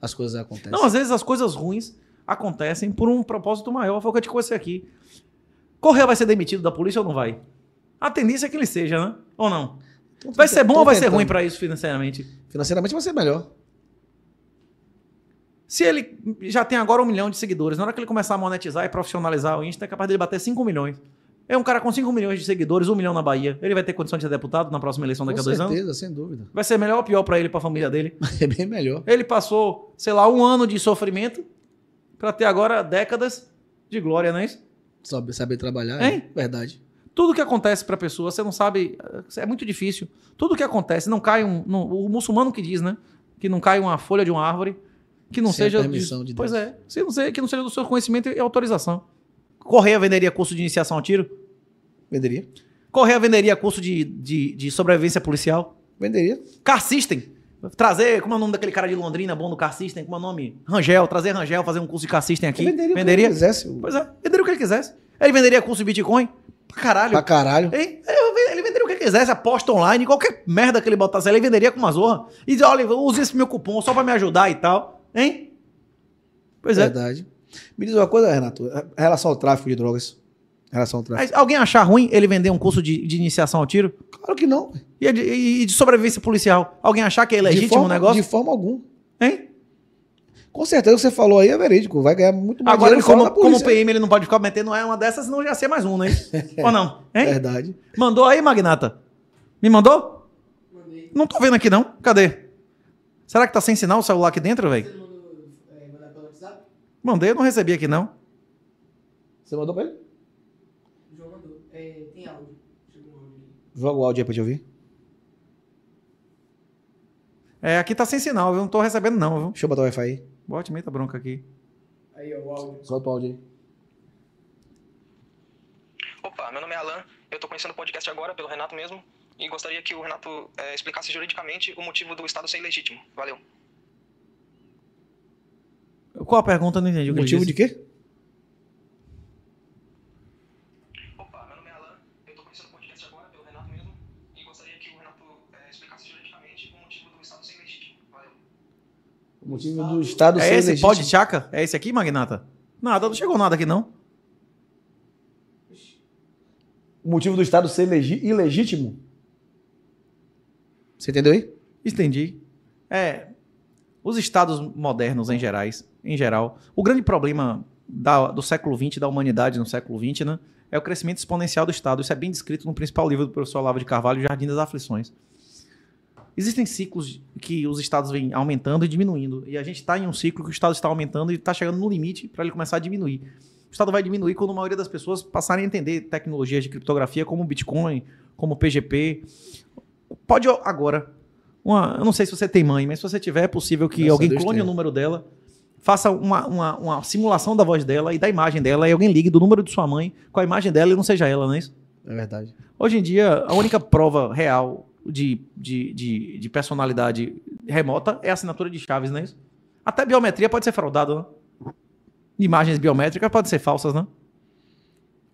as coisas acontecem. Não, às vezes as coisas ruins acontecem por um propósito maior. Foi o que eu te conheci aqui. Correia vai ser demitido da polícia ou não vai? A tendência é que ele seja, né? Ou não? vai ser bom ou vai tentando. ser ruim para isso financeiramente? Financeiramente vai ser melhor. Se ele já tem agora um milhão de seguidores, na hora que ele começar a monetizar e profissionalizar o Insta, é capaz dele bater 5 milhões. É um cara com 5 milhões de seguidores, 1 milhão na Bahia. Ele vai ter condição de ser deputado na próxima eleição daqui com a dois certeza, anos? Com certeza, sem dúvida. Vai ser melhor ou pior para ele, para a família dele? É bem melhor. Ele passou, sei lá, um ano de sofrimento para ter agora décadas de glória, não é isso? Saber, saber trabalhar, é hein? é verdade. Tudo que acontece para a pessoa, você não sabe, é muito difícil. Tudo que acontece, não cai um. o muçulmano que diz, né? Que não cai uma folha de uma árvore, que não Sem seja. Permissão de Deus. Pois é, se não seja, que não seja do seu conhecimento e autorização. Correia venderia curso de iniciação ao tiro? Venderia. Correia é venderia curso de, de, de sobrevivência policial? Venderia. Car System? Trazer, como é o nome daquele cara de Londrina, bom do Car System? Como é o nome? Rangel, trazer Rangel, fazer um curso de Car System aqui. Eu venderia, venderia. o que ele quisesse. Pois é, venderia o que ele quisesse. Ele venderia curso de Bitcoin? Pra caralho. Pra caralho. hein ele venderia o que quisesse, aposta online, qualquer merda que ele botasse ele venderia com uma zorra. E diz, olha, use esse meu cupom só pra me ajudar e tal. Hein? Pois é. Verdade. Me diz uma coisa, Renato, em relação ao tráfico de drogas. Relação ao tráfico. Alguém achar ruim ele vender um curso de, de iniciação ao tiro? Claro que não. E de, e de sobrevivência policial? Alguém achar que é legítimo o um negócio? De forma alguma. Hein? Com certeza o que você falou aí é verídico, vai ganhar muito mais Agora, como, como o PM ele não pode ficar metendo é uma dessas, senão já ser mais um, né? Ou não? Hein? Verdade. Mandou aí, Magnata? Me mandou? Mandei. Não tô vendo aqui não. Cadê? Será que tá sem sinal o celular aqui dentro, velho? É, Mandei, eu não recebi aqui não. Você mandou pra ele? Joga o áudio aí pra te ouvir. É, aqui tá sem sinal, viu? Não tô recebendo, não, viu? Deixa eu botar o Wi-Fi aí. Bote meita bronca aqui. Aí, ó, o áudio. Solta o áudio aí. Opa, meu nome é Alan. Eu tô conhecendo o podcast agora pelo Renato mesmo. E gostaria que o Renato é, explicasse juridicamente o motivo do Estado ser ilegítimo. Valeu. Qual a pergunta? não entendi. O motivo de quê? Opa, meu nome é Alan. Eu tô conhecendo o podcast agora que o Renato é, explicasse juridicamente o motivo do Estado ser ilegítimo. Valeu. O motivo do Estado é ser esse, É esse? Pode Chaca? É esse aqui, Magnata? Nada, não chegou nada aqui, não. O motivo do Estado ser ilegítimo? Você entendeu aí? Entendi. É, os estados modernos em gerais, em geral, o grande problema da, do século XX, da humanidade no século XX, né? É o crescimento exponencial do Estado. Isso é bem descrito no principal livro do professor Olavo de Carvalho, Jardim das Aflições. Existem ciclos que os Estados vêm aumentando e diminuindo. E a gente está em um ciclo que o Estado está aumentando e está chegando no limite para ele começar a diminuir. O Estado vai diminuir quando a maioria das pessoas passarem a entender tecnologias de criptografia como Bitcoin, como PGP. Pode agora. Uma, eu não sei se você tem mãe, mas se você tiver, é possível que alguém clone tem. o número dela faça uma, uma, uma, simulação da voz dela e da imagem dela, e alguém ligue do número de sua mãe com a imagem dela e não seja ela, não é isso? É verdade. Hoje em dia, a única prova real de, de, de, de personalidade remota é a assinatura de chaves, não é isso? Até biometria pode ser fraudada, né? Imagens biométricas podem ser falsas, né?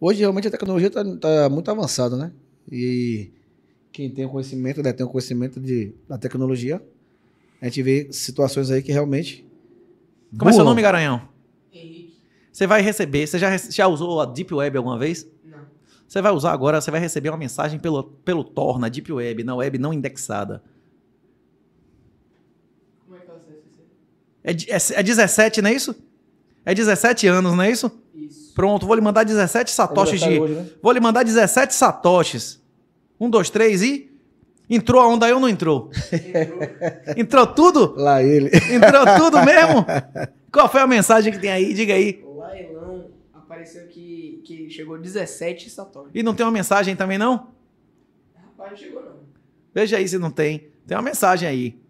Hoje, realmente, a tecnologia está tá muito avançada, né? E quem tem o conhecimento, né, tem o conhecimento de, da tecnologia, a gente vê situações aí que realmente como Bula. é seu nome, Garanhão? Henrique. Você vai receber, você já, já usou a Deep Web alguma vez? Não. Você vai usar agora, você vai receber uma mensagem pelo, pelo Tor, na Deep Web, na web não indexada. Como é que ela se é, é, é, é 17, não é isso? É 17 anos, não é isso? Isso. Pronto, vou lhe mandar 17 é satoshis é de. Hoje, né? Vou lhe mandar 17 satoshis. Um, dois, três e. Entrou a onda aí ou não entrou? entrou tudo? Lá ele. Entrou tudo mesmo? Qual foi a mensagem que tem aí? Diga aí. O Lailão apareceu que, que chegou 17 Saturno. E não tem uma mensagem também, não? Rapaz, não chegou não. Veja aí se não tem. Tem uma mensagem aí.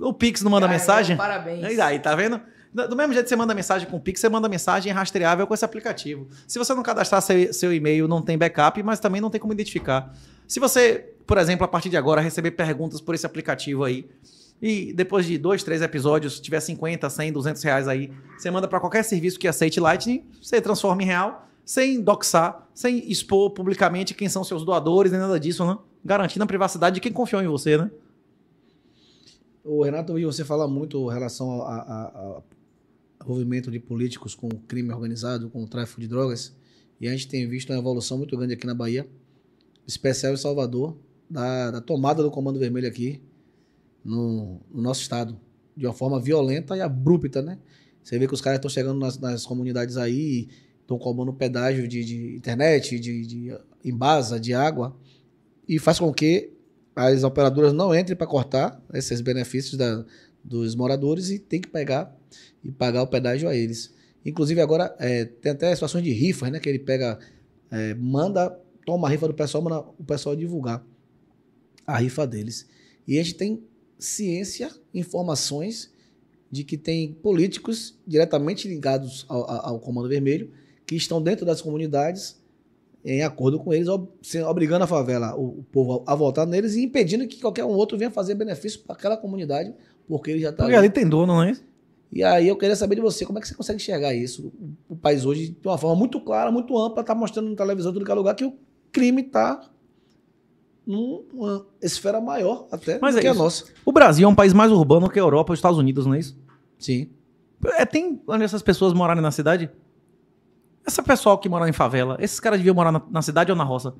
O Pix não manda Cara, mensagem? Parabéns. E aí, tá vendo? Do mesmo jeito que você manda mensagem com o Pix, você manda mensagem rastreável com esse aplicativo. Se você não cadastrar seu, seu e-mail, não tem backup, mas também não tem como identificar. Se você por exemplo, a partir de agora, receber perguntas por esse aplicativo aí. E depois de dois, três episódios, tiver 50, 100, 200 reais aí, você manda para qualquer serviço que aceite Lightning, você transforma em real, sem doxar, sem expor publicamente quem são seus doadores, nem nada disso, né? Garantindo a privacidade de quem confiou em você, né? O Renato, ouvi você falar muito em relação ao movimento de políticos com o crime organizado, com o tráfico de drogas, e a gente tem visto uma evolução muito grande aqui na Bahia, especial em Salvador, da, da tomada do Comando Vermelho aqui no, no, nosso estado, de uma forma violenta e abrupta, né? Você vê que os caras estão chegando nas, nas, comunidades aí, estão cobrando pedágio de, de internet, de, de embasa, de água, e faz com que as operadoras não entrem para cortar esses benefícios da, dos moradores e tem que pegar e pagar o pedágio a eles. Inclusive agora é, tem até situações de rifas, né? Que ele pega, é, manda, toma a rifa do pessoal, manda o pessoal divulgar a rifa deles. E a gente tem ciência, informações de que tem políticos diretamente ligados ao, ao Comando Vermelho que estão dentro das comunidades em acordo com eles, obrigando a favela, o, povo a votar neles e impedindo que qualquer um outro venha fazer benefício para aquela comunidade, porque ele já está. Porque ali. ali tem dono, não é? E aí eu queria saber de você, como é que você consegue enxergar isso? O país hoje, de uma forma muito clara, muito ampla, está mostrando na televisão, em todo é lugar, que o crime está numa esfera maior até Mas do é que isso. a nossa. O Brasil é um país mais urbano que a Europa e os Estados Unidos, não é isso? Sim. É, tem onde essas pessoas morarem na cidade? Essa pessoal que mora em favela, esses caras deviam morar na, na cidade ou na roça?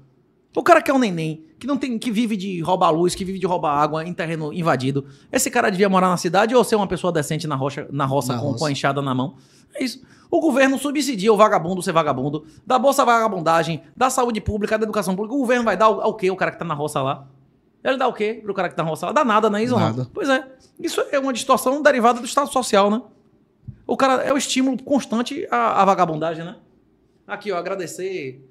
O cara que é um neném, que não tem, que vive de roubar luz, que vive de roubar água em terreno invadido. Esse cara devia morar na cidade ou ser uma pessoa decente na, rocha, na roça na com, com a enxada na mão. É isso. O governo subsidia o vagabundo ser vagabundo, da bolsa vagabundagem, da saúde pública, da educação pública. O governo vai dar o, o quê? O cara que tá na roça lá. Ele dá o quê pro cara que tá na roça lá? Dá nada, né? Isso nada. Não? Pois é. Isso é uma distorção derivada do estado social, né? O cara é o estímulo constante à, à vagabundagem, né? Aqui, ó, agradecer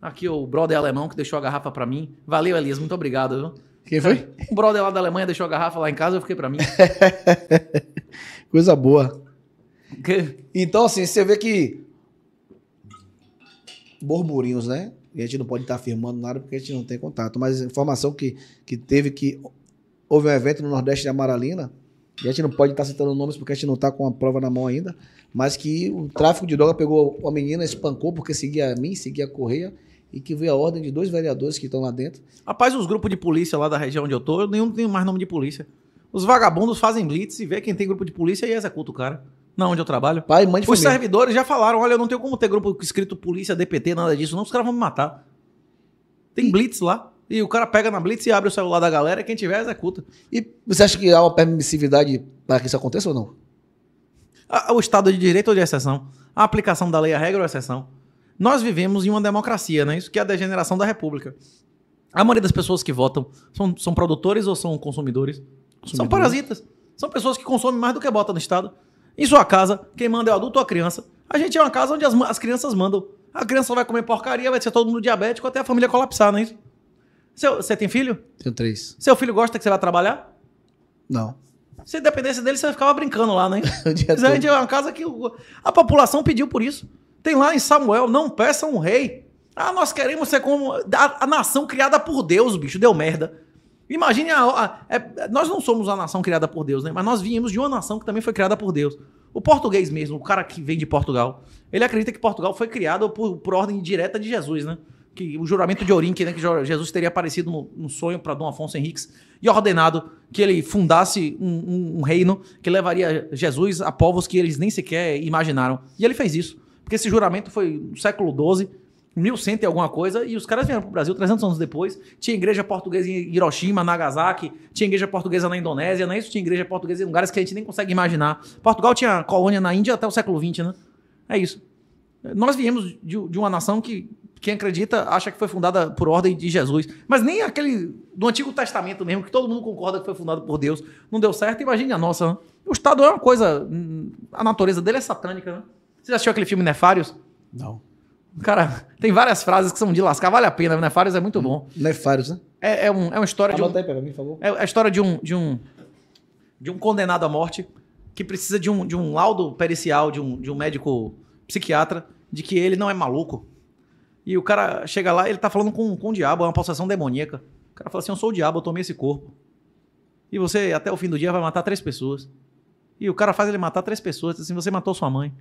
Aqui o brother alemão que deixou a garrafa para mim. Valeu, Elias, muito obrigado. Viu? Quem foi? O brother lá da Alemanha deixou a garrafa lá em casa, eu fiquei para mim. Coisa boa. Que? Então, assim, você vê que borburinhos, né? E a gente não pode estar tá afirmando nada porque a gente não tem contato. Mas informação que, que teve que houve um evento no Nordeste de Amaralina, e a gente não pode estar tá citando nomes porque a gente não está com a prova na mão ainda, mas que o tráfico de droga pegou uma menina, espancou porque seguia a mim, seguia a Correia, e que veio a ordem de dois vereadores que estão lá dentro. Rapaz, os grupos de polícia lá da região onde eu tô, nenhum tem mais nome de polícia. Os vagabundos fazem blitz e vê quem tem grupo de polícia e executa o cara. Não, onde eu trabalho. Pai, mãe de Os família. servidores já falaram: olha, eu não tenho como ter grupo escrito polícia, DPT, nada disso, não, os caras vão me matar. Tem e... blitz lá. E o cara pega na blitz e abre o celular da galera, quem tiver executa. E você acha que há uma permissividade para que isso aconteça ou não? Ah, o Estado de Direito ou é de exceção? A aplicação da lei, a regra ou é a exceção? Nós vivemos em uma democracia, né? Isso que é a degeneração da república. A maioria das pessoas que votam são, são produtores ou são consumidores? consumidores? São parasitas. São pessoas que consomem mais do que bota no Estado. Em sua casa, quem manda é o adulto ou a criança. A gente é uma casa onde as, as crianças mandam. A criança vai comer porcaria, vai ser todo mundo diabético até a família colapsar, não é isso? Seu, você tem filho? Tenho três. Seu filho gosta que você vá trabalhar? Não. Se dependesse dele, você ficava brincando lá, né? a gente é uma casa que a população pediu por isso. Tem lá em Samuel, não peçam um rei. Ah, nós queremos ser como a, a nação criada por Deus, bicho, deu merda. Imagine a, a é, nós não somos a nação criada por Deus, né? Mas nós viemos de uma nação que também foi criada por Deus. O português mesmo, o cara que vem de Portugal, ele acredita que Portugal foi criado por, por ordem direta de Jesus, né? Que o juramento de Orinque, né, que Jesus teria aparecido no, no sonho para Dom Afonso Henriques e ordenado que ele fundasse um, um, um reino que levaria Jesus a povos que eles nem sequer imaginaram. E ele fez isso. Porque esse juramento foi no século XII, 1100 e alguma coisa, e os caras vieram para o Brasil 300 anos depois. Tinha igreja portuguesa em Hiroshima, Nagasaki, tinha igreja portuguesa na Indonésia, não é isso? Tinha igreja portuguesa em lugares que a gente nem consegue imaginar. Portugal tinha colônia na Índia até o século XX, né? É isso. Nós viemos de, de uma nação que quem acredita acha que foi fundada por ordem de Jesus. Mas nem aquele do Antigo Testamento mesmo, que todo mundo concorda que foi fundado por Deus, não deu certo, imagine a nossa. Né? O Estado é uma coisa. A natureza dele é satânica, né? Você já assistiu aquele filme Nefários? Não. Cara, tem várias frases que são de lascar, vale a pena. Né? Nefários é muito bom. Nefários, né? É, é, um, é uma história Anota de um. Aí pra mim, por favor. É, é a história de um, de um. De um condenado à morte que precisa de um, de um laudo pericial, de um, de um médico psiquiatra, de que ele não é maluco. E o cara chega lá, ele tá falando com, com o diabo, é uma possessão demoníaca. O cara fala assim: Eu sou o diabo, eu tomei esse corpo. E você, até o fim do dia, vai matar três pessoas. E o cara faz ele matar três pessoas, assim: Você matou sua mãe.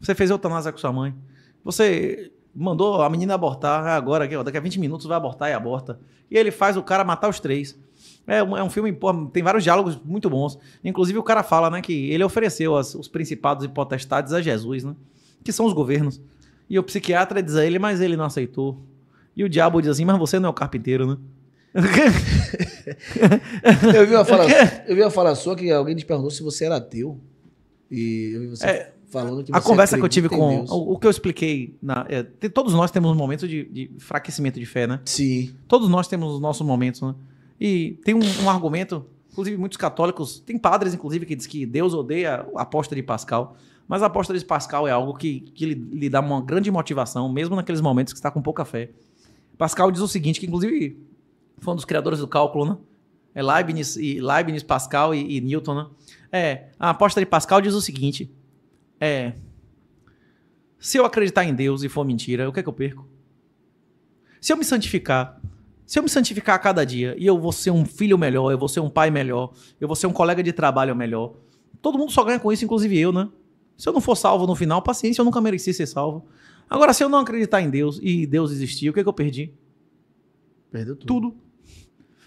Você fez eutanásia com sua mãe. Você mandou a menina abortar agora, daqui a 20 minutos vai abortar e aborta. E ele faz o cara matar os três. É um, é um filme, pô, tem vários diálogos muito bons. Inclusive o cara fala, né, que ele ofereceu as, os principados e potestades a Jesus, né? Que são os governos. E o psiquiatra diz a ele, mas ele não aceitou. E o diabo diz assim, mas você não é o carpinteiro, né? eu, vi uma fala, eu vi uma fala sua que alguém te perguntou se você era ateu. E eu vi você. É, falando que A conversa que eu tive com. O, o, que eu expliquei. Na, é, todos nós temos um momentos de, de fraquecimento de fé, né? Sim. Todos nós temos os nossos momentos, né? E tem um, um argumento, inclusive muitos católicos, tem padres, inclusive, que diz que Deus odeia a aposta de Pascal. Mas a aposta de Pascal é algo que, que lhe, lhe dá uma grande motivação, mesmo naqueles momentos que está com pouca fé. Pascal diz o seguinte, que inclusive foi um dos criadores do cálculo, né? É Leibniz, e Leibniz Pascal e, e Newton, né? É, a aposta de Pascal diz o seguinte: é: se eu acreditar em Deus e for mentira, o que é que eu perco? Se eu me santificar, se eu me santificar a cada dia e eu vou ser um filho melhor, eu vou ser um pai melhor, eu vou ser um colega de trabalho melhor, todo mundo só ganha com isso, inclusive eu, né? Se eu não for salvo no final, paciência, eu nunca mereci ser salvo. Agora, se eu não acreditar em Deus e Deus existir, o que é que eu perdi? Perdeu tudo. Tudo.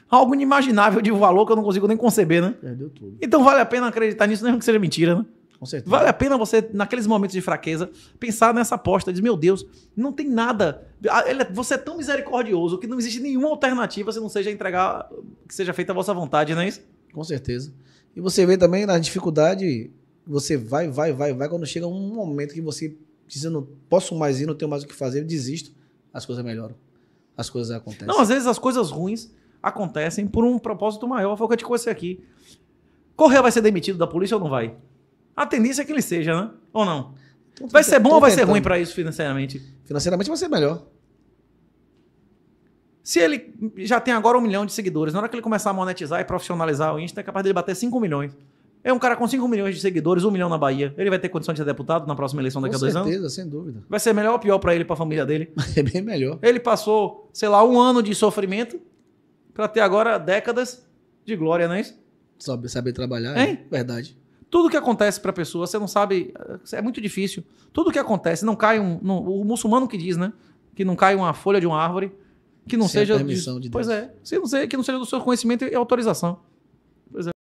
Algo inimaginável de valor que eu não consigo nem conceber, né? Perdeu tudo. Então vale a pena acreditar nisso, mesmo que seja mentira, né? Com certeza. Vale a pena você, naqueles momentos de fraqueza, pensar nessa aposta. Diz, meu Deus, não tem nada. Ah, é, você é tão misericordioso que não existe nenhuma alternativa se não seja entregar, que seja feita a vossa vontade, não é isso? Com certeza. E você vê também na dificuldade, você vai, vai, vai, vai. Quando chega um momento que você diz, eu não posso mais ir, não tenho mais o que fazer, eu desisto, as coisas melhoram. As coisas acontecem. Não, às vezes as coisas ruins acontecem por um propósito maior. Foi o que eu te conheci aqui. Correia vai ser demitido da polícia ou não vai? A tendência é que ele seja, né? Ou não? Então, vai ser bom ou vai ser ruim para isso financeiramente? Financeiramente vai ser melhor. Se ele já tem agora um milhão de seguidores, na hora que ele começar a monetizar e profissionalizar o Insta, é capaz dele bater 5 milhões. É um cara com 5 milhões de seguidores, 1 um milhão na Bahia. Ele vai ter condição de ser deputado na próxima eleição daqui com a dois certeza, anos? Com certeza, sem dúvida. Vai ser melhor ou pior para ele e para a família dele? É bem melhor. Ele passou, sei lá, um ano de sofrimento para ter agora décadas de glória, não é isso? Saber, saber trabalhar, hein? é verdade. Tudo que acontece para a pessoa, você não sabe, é muito difícil. Tudo que acontece, não cai um. o muçulmano que diz, né? Que não cai uma folha de uma árvore, que não Sem seja. Permissão de Deus. Pois é, não seja, que não seja do seu conhecimento e autorização.